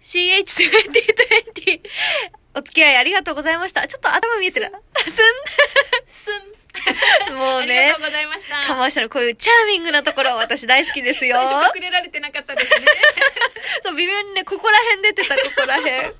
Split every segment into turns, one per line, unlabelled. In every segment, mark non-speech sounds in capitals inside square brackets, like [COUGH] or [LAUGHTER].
CH2020 お付き合いありがとうございました。ちょっと頭見えてる。すん。すん。[LAUGHS] もうね。ありがとうございました。かましたらこういうチャーミングなところ私大好きですよ。
隠れられてなかったですね。[LAUGHS] そう、微妙
にね、ここら辺出てた、ここら辺。[LAUGHS]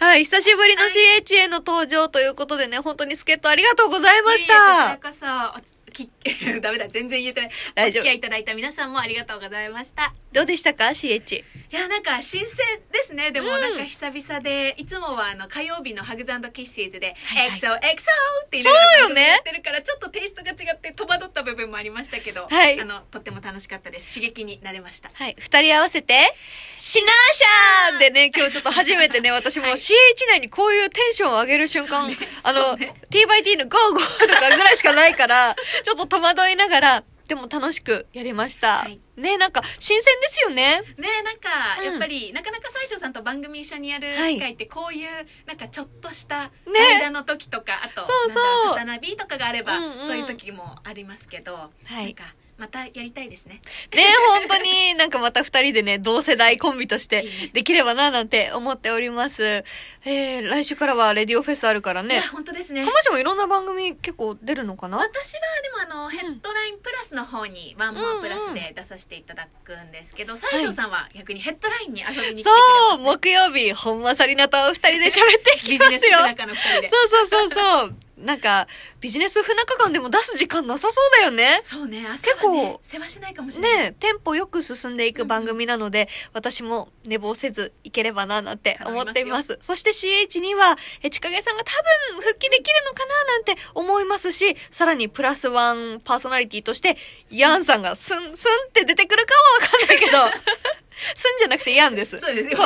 はい、久しぶりの CHA の登場ということでね、本当に助っ人ありがとうございました。いいこ
そき、
[LAUGHS] ダメだ、全然言えてない。
大丈夫。お付き合いいただいた皆さんもありがとうございました。
どうでしたか ?CH。い
や、なんか、新鮮ですね。でも、なんか久々で、いつもはあの、火曜日のハグザンドキッシーズで、はいはい、エクソ、エクソって言いながらやってるから、ちょっとテイストが違って戸惑った部分もありましたけど、はい、あの、とっても楽しかったです。刺激になれました。
はい。二人合わせて、シナーシャーでね、今日ちょっと初めてね、[LAUGHS] 私も CH 内にこういうテンションを上げる瞬間、ねあの、ね、T y T のゴーゴーとかぐらいしかないから、[LAUGHS] ちょっと戸惑いながら、でも楽しくやりました。はい、ねなんか新鮮ですよね。
ねなんか、やっぱり、うん、なかなか西条さんと番組一緒にやる機会って、こういう、なんかちょっとした間の時とか、ね、あと、そうそう。ナビとかがあれば、うんうん、そういう時もありますけど、はい、なんか、またやりたいですね。
ね本当に [LAUGHS] なんかまた二人でね、同世代コンビとしてできればななんて思っております。えー、来週からはレディオフェスあるからね。本当ですね。かまちもいろんな番組結構出るのかな私は
でもあの、ヘッドラインプラスの方にワンモアプラスで出させていただくんですけど、西、条、うん、さんは逆にヘッドラインに遊びに来てくれます、ね、
そう、木曜日、本間さりなと二人で喋っていきますよ。そ
うそうそう
そう。なんか、ビジネス不仲感でも出す時間なさそうだよね。そうね、朝はね、結構、
世話しないかもしれない。ね、
テンポよく進んでいく番組なので、うん、私も寝坊せずいければな、なんて思っています。ますそして CH には、え、ちかげさんが多分復帰できるのかな、なんて思いますし、さらにプラスワンパーソナリティとして、ヤンさんがスン、スンって出てくるかはわかんないけど、[LAUGHS] スンじゃなくてヤンです。そうですよ、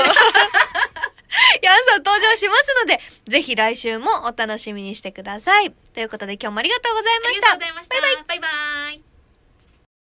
どん登場しますので、ぜひ来週もお楽しみ
にしてください。ということで今日もありがとうございました。
ありがとうございました。バイバイ。バイバイ